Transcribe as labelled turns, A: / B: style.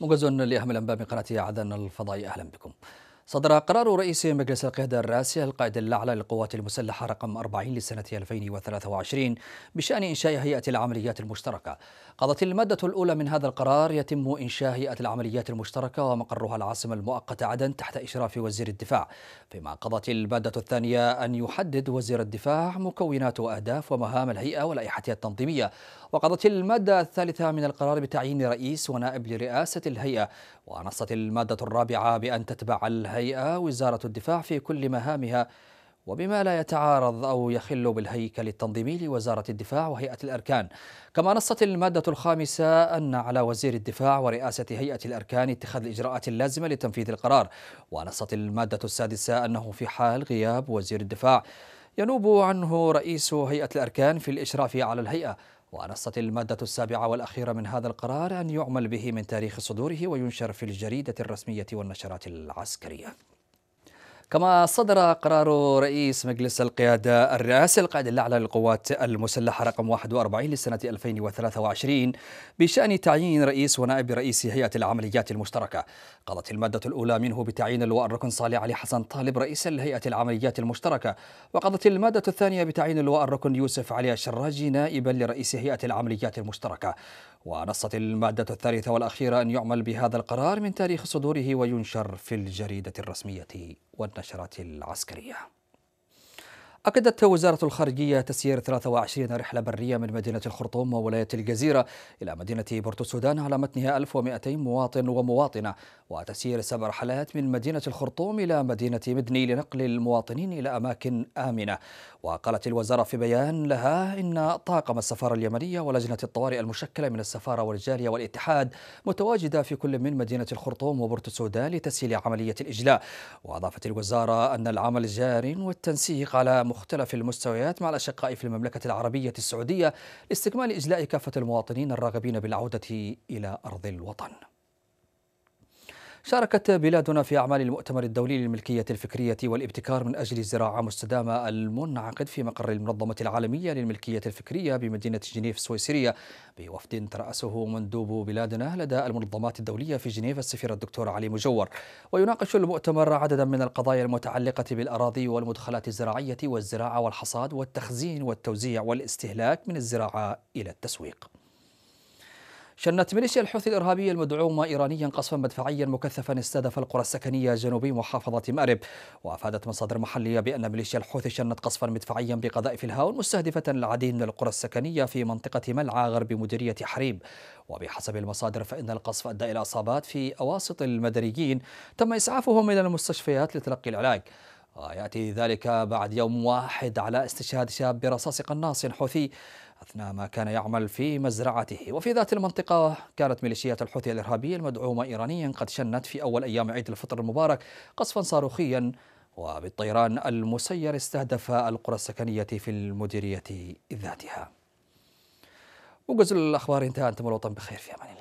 A: موجز لأهم الأنباء من قناة عدن الفضائي أهلا بكم صدر قرار رئيس مجلس القيادة الرئاسي القائد الأعلى للقوات المسلحة رقم 40 لسنة 2023 بشأن إنشاء هيئة العمليات المشتركة. قضت المادة الأولى من هذا القرار يتم إنشاء هيئة العمليات المشتركة ومقرها العاصمة المؤقتة عدن تحت إشراف وزير الدفاع، فيما قضت المادة الثانية أن يحدد وزير الدفاع مكونات وأهداف ومهام الهيئة ولائحتها التنظيمية. وقضت المادة الثالثة من القرار بتعيين رئيس ونائب لرئاسة الهيئة، ونصت المادة الرابعة بأن تتبع الهيئة هيئة وزارة الدفاع في كل مهامها وبما لا يتعارض أو يخل بالهيكل التنظيمي لوزارة الدفاع وهيئة الأركان كما نصت المادة الخامسة أن على وزير الدفاع ورئاسة هيئة الأركان اتخاذ الإجراءات اللازمة لتنفيذ القرار ونصت المادة السادسة أنه في حال غياب وزير الدفاع ينوب عنه رئيس هيئة الأركان في الإشراف على الهيئة ونصت المادة السابعة والأخيرة من هذا القرار أن يعمل به من تاريخ صدوره وينشر في الجريدة الرسمية والنشرات العسكرية كما صدر قرار رئيس مجلس القيادة الرئاسي القائد الأعلى للقوات المسلحة رقم 41 لسنة 2023 بشأن تعيين رئيس ونائب رئيس هيئة العمليات المشتركة قالت المادة الأولى منه بتعيين اللواء الركن صالح علي حسن طالب رئيس الهيئة العمليات المشتركة وقضت المادة الثانية بتعيين اللواء الركن يوسف علي الشراجي نائبا لرئيس هيئة العمليات المشتركة ونصت المادة الثالثة والأخيرة أن يعمل بهذا القرار من تاريخ صدوره وينشر في الجريدة الرسمية والنشرات العسكرية أكدت وزارة الخارجية تسيير 23 رحلة برية من مدينة الخرطوم وولاية الجزيرة إلى مدينة بورتو السودان على متنها 1200 مواطن ومواطنة وتسيير سبع رحلات من مدينة الخرطوم إلى مدينة مدني لنقل المواطنين إلى أماكن آمنة وقالت الوزارة في بيان لها إن طاقم السفارة اليمنية ولجنة الطوارئ المشكلة من السفارة والجالية والاتحاد متواجدة في كل من مدينة الخرطوم وبورتو السودان لتسهيل عملية الإجلاء وأضافت الوزارة أن العمل جار والتنسيق على مختلف المستويات مع الأشقاء في المملكة العربية السعودية لاستكمال إجلاء كافة المواطنين الراغبين بالعودة إلى أرض الوطن شاركت بلادنا في أعمال المؤتمر الدولي للملكية الفكرية والابتكار من أجل الزراعة مستدامة المنعقد في مقر المنظمة العالمية للملكية الفكرية بمدينة جنيف السويسرية بوفد ترأسه مندوب بلادنا لدى المنظمات الدولية في جنيف السفير الدكتور علي مجور ويناقش المؤتمر عددا من القضايا المتعلقة بالأراضي والمدخلات الزراعية والزراعة والحصاد والتخزين والتوزيع والاستهلاك من الزراعة إلى التسويق شنت ميليشيا الحوثي الإرهابية المدعومة إيرانيا قصفا مدفعيا مكثفا استهدف القرى السكنية جنوبي محافظة مأرب وأفادت مصادر محلية بأن ميليشيا الحوثي شنت قصفا مدفعيا بقذائف الهاون مستهدفة العديد من القرى السكنية في منطقة ملعى غرب مديرية حريب وبحسب المصادر فإن القصف أدى إلى إصابات في أواسط المدنيين تم إسعافهم إلى المستشفيات لتلقي العلاج ويأتي ذلك بعد يوم واحد على استشهاد شاب برصاص قناص حوثي أثناء ما كان يعمل في مزرعته وفي ذات المنطقة كانت ميليشيات الحوثي الإرهابية المدعومة إيرانيا قد شنت في أول أيام عيد الفطر المبارك قصفا صاروخيا وبالطيران المسير استهدف القرى السكنية في المديرية ذاتها موجز الأخبار انتهى أنتم الوطن بخير في أمان الله